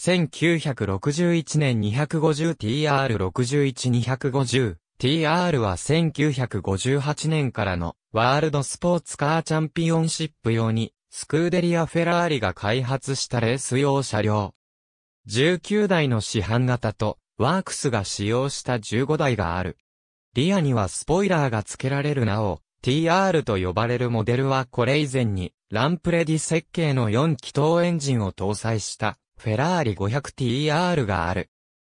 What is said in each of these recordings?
1961年 250TR61250。TR は1958年からのワールドスポーツカーチャンピオンシップ用にスクーデリア・フェラーリが開発したレース用車両。19台の市販型とワークスが使用した15台がある。リアにはスポイラーが付けられるなお、TR と呼ばれるモデルはこれ以前にランプレディ設計の4気筒エンジンを搭載したフェラーリ 500TR がある。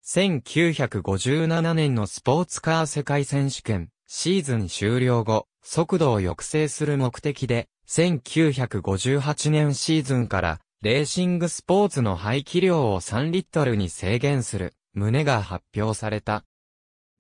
1957年のスポーツカー世界選手権、シーズン終了後、速度を抑制する目的で、1958年シーズンから、レーシングスポーツの排気量を3リットルに制限する、旨が発表された。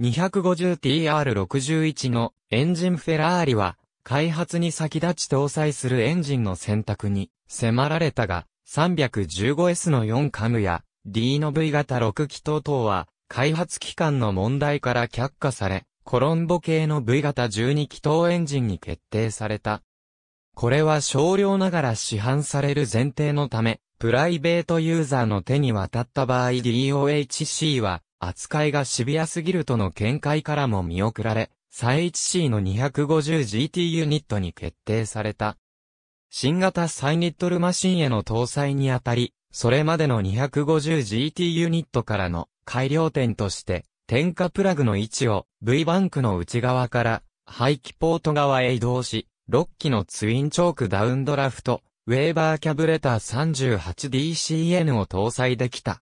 250TR61 のエンジンフェラーリは、開発に先立ち搭載するエンジンの選択に迫られたが、315S の4カムや D の V 型6気筒等は、開発期間の問題から却下され、コロンボ系の V 型12気筒エンジンに決定された。これは少量ながら市販される前提のため、プライベートユーザーの手に渡った場合 DOHC は、扱いがシビアすぎるとの見解からも見送られ、サイ HC の 250GT ユニットに決定された。新型3リットルマシンへの搭載にあたり、それまでの 250GT ユニットからの改良点として、点火プラグの位置を V バンクの内側から排気ポート側へ移動し、6機のツインチョークダウンドラフト、ウェーバーキャブレター 38DCN を搭載できた。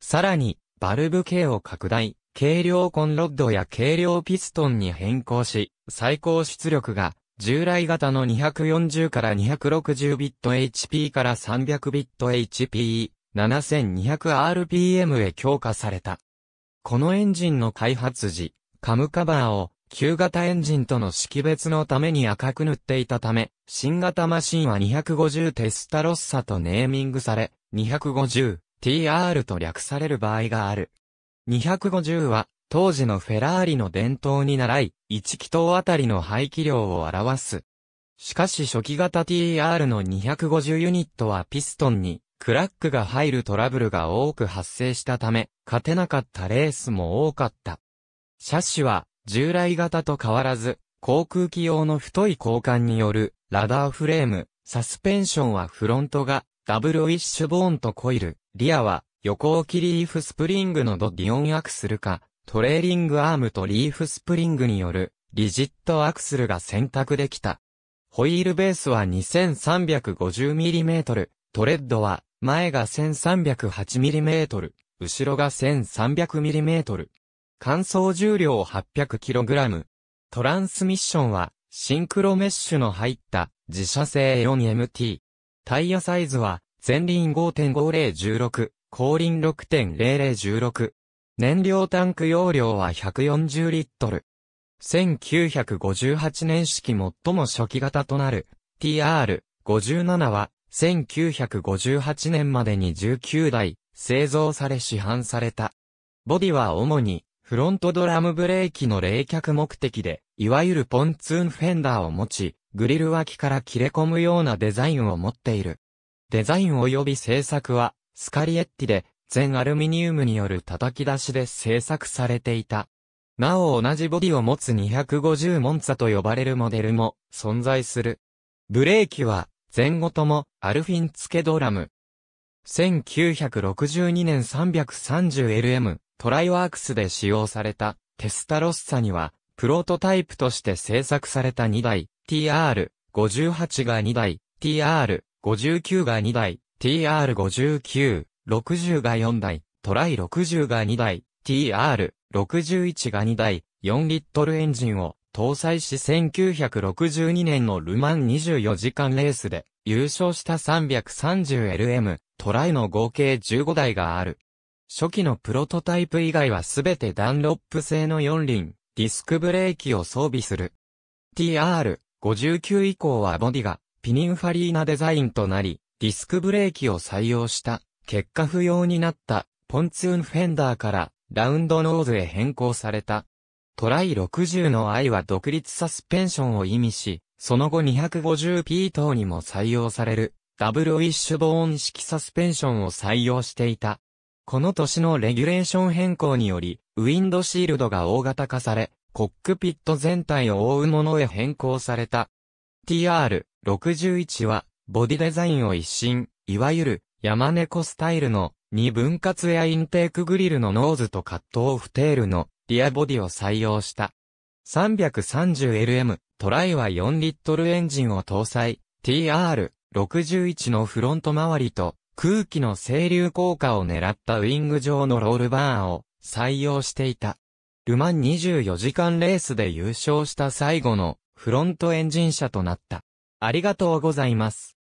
さらに、バルブ径を拡大、軽量コンロッドや軽量ピストンに変更し、最高出力が従来型の240から260ビット HP から300ビット HP、7200rpm へ強化された。このエンジンの開発時、カムカバーを旧型エンジンとの識別のために赤く塗っていたため、新型マシンは250テスタロッサとネーミングされ、250TR と略される場合がある。250は当時のフェラーリの伝統に倣い、1気筒あたりの排気量を表す。しかし初期型 TR の250ユニットはピストンにクラックが入るトラブルが多く発生したため、勝てなかったレースも多かった。車種は従来型と変わらず、航空機用の太い交換によるラダーフレーム、サスペンションはフロントがダブルウィッシュボーンとコイル、リアは横置きリーフスプリングのドディオンアクスルか、トレーリングアームとリーフスプリングによるリジットアクスルが選択できた。ホイールベースは 2350mm、トレッドは前が 1308mm、後ろが 1300mm。乾燥重量 800kg。トランスミッションはシンクロメッシュの入った自社製 4MT。タイヤサイズは前輪5.5016、後輪6.0016、燃料タンク容量は140リットル。1958年式最も初期型となる TR57 は1958年までに19台製造され市販された。ボディは主にフロントドラムブレーキの冷却目的で、いわゆるポンツーンフェンダーを持ち、グリル脇から切れ込むようなデザインを持っている。デザイン及び製作はスカリエッティで全アルミニウムによる叩き出しで製作されていた。なお同じボディを持つ250モンツァと呼ばれるモデルも存在する。ブレーキは前後ともアルフィン付けドラム。1962年 330LM トライワークスで使用されたテスタロッサにはプロトタイプとして製作された2台 TR58 が2台 TR59 が2台 TR59 60が4台、トライ60が2台、TR61 が2台、4リットルエンジンを搭載し1962年のルマン24時間レースで優勝した 330LM トライの合計15台がある。初期のプロトタイプ以外はすべてダンロップ製の4輪、ディスクブレーキを装備する。TR59 以降はボディがピニンファリーナデザインとなり、ディスクブレーキを採用した。結果不要になったポンツーンフェンダーからラウンドノーズへ変更された。トライ60の I は独立サスペンションを意味し、その後 250P 等にも採用される、ダブルウィッシュボーン式サスペンションを採用していた。この年のレギュレーション変更により、ウィンドシールドが大型化され、コックピット全体を覆うものへ変更された。TR61 は、ボディデザインを一新、いわゆる、山猫スタイルの2分割やインテークグリルのノーズとカットオフテールのリアボディを採用した。330LM トライは4リットルエンジンを搭載 TR61 のフロント周りと空気の清流効果を狙ったウィング上のロールバーを採用していた。ルマン24時間レースで優勝した最後のフロントエンジン車となった。ありがとうございます。